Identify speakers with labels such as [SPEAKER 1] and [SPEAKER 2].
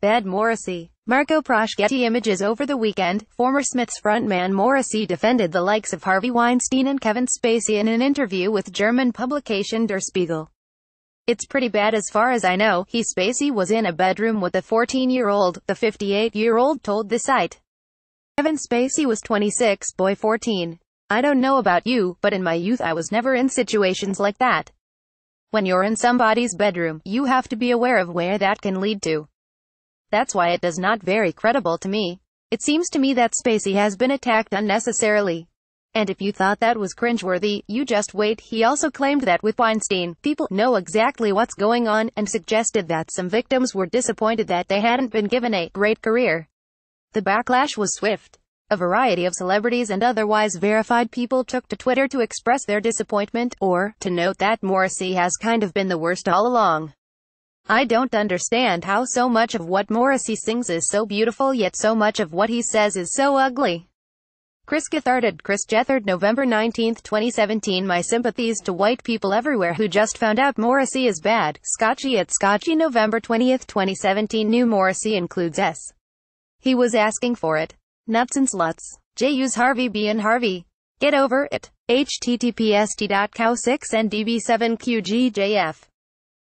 [SPEAKER 1] Bad Morrissey. Marco Proschetti images over the weekend, former Smiths frontman Morrissey defended the likes of Harvey Weinstein and Kevin Spacey in an interview with German publication Der Spiegel. It's pretty bad as far as I know, he Spacey was in a bedroom with a 14-year-old, the 58-year-old told the site. Kevin Spacey was 26, boy 14. I don't know about you, but in my youth I was never in situations like that. When you're in somebody's bedroom, you have to be aware of where that can lead to. That's why it does not very credible to me. It seems to me that Spacey has been attacked unnecessarily. And if you thought that was cringeworthy, you just wait. He also claimed that with Weinstein, people know exactly what's going on, and suggested that some victims were disappointed that they hadn't been given a great career. The backlash was swift. A variety of celebrities and otherwise verified people took to Twitter to express their disappointment, or, to note that Morrissey has kind of been the worst all along. I don't understand how so much of what Morrissey sings is so beautiful yet so much of what he says is so ugly. Chris Getharded, Chris Jethard, November 19, 2017 My sympathies to white people everywhere who just found out Morrissey is bad. Scotchy at Scotchy November 20, 2017 New Morrissey includes S. He was asking for it. Nuts and sluts. J.U.'s Harvey B. and Harvey. Get over it. https://cow6ndb7qgjf.